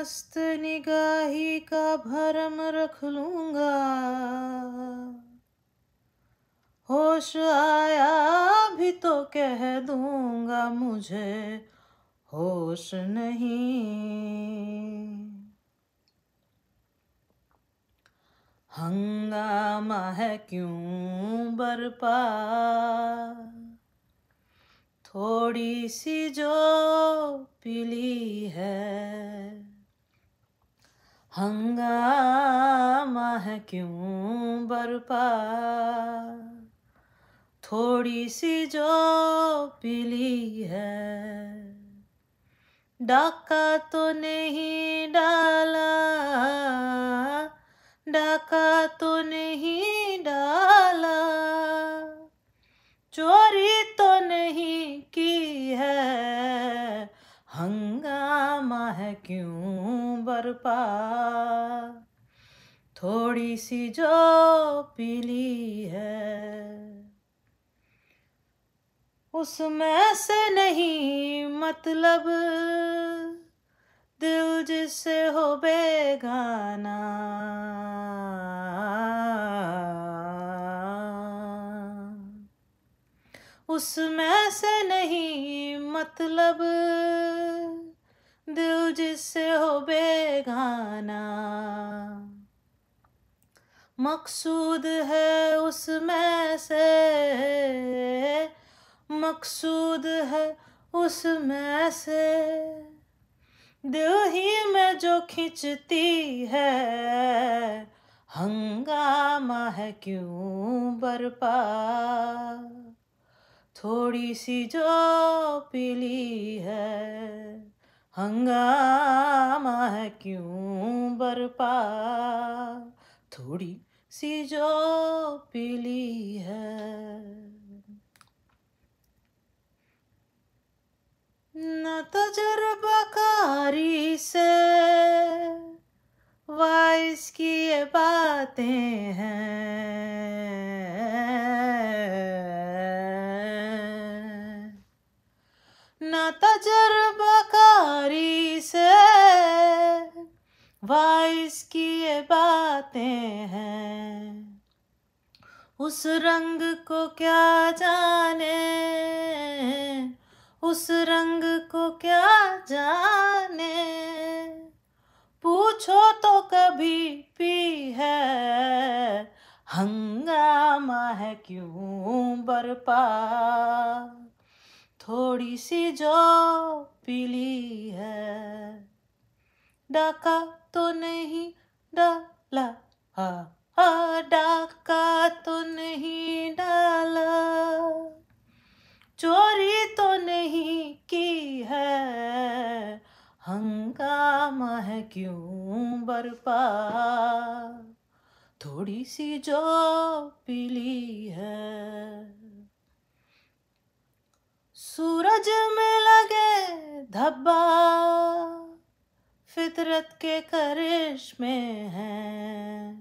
मस्त निगाही का भरम रख लूंगा होश आया भी तो कह दूंगा मुझे होश नहीं हंगामा है क्यों बरपा थोड़ी सी जो पीली है हंगामा है क्यों बरपा थोड़ी सी जो पीली है डाका तो नहीं डाला डाका तो नहीं डाला चोरी है क्यों बरपा थोड़ी सी जो पीली है उसमें से नहीं मतलब दिल जिससे हो बेगाना उसमें से नहीं मतलब दिल जिससे हो बेगाना मकसूद है उसमें से मकसूद है उसमें से दिल ही में जो खींचती है हंगामा है क्यों बरपा थोड़ी सी जो पीली है हंगामा है क्यों बरपा थोड़ी सी जो पीली है न तजर्बाकारी तो से वाइस की ये बातें हैं तजर्बाकारी से वाइस की ये बातें हैं उस रंग को क्या जाने उस रंग को क्या जाने पूछो तो कभी पी है हंगामा है क्यों बरपा थोड़ी सी जो पीली है डाका तो नहीं डाला हा हा डाका तो नहीं डाला चोरी तो नहीं की है हंगामा है क्यों बरपा थोड़ी सी जो पीली है अब्बा फितरत के करिश में है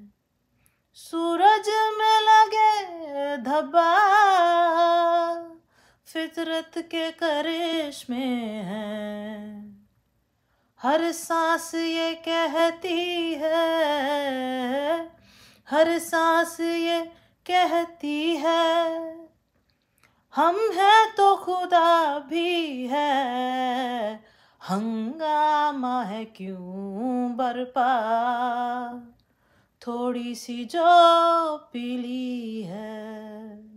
सूरज में लगे धब्बा फितरत के करिश में है हर सांस ये कहती है हर सांस ये कहती है हम है तो खुदा भी है हंगामा है क्यों बरपा थोड़ी सी जो पीली है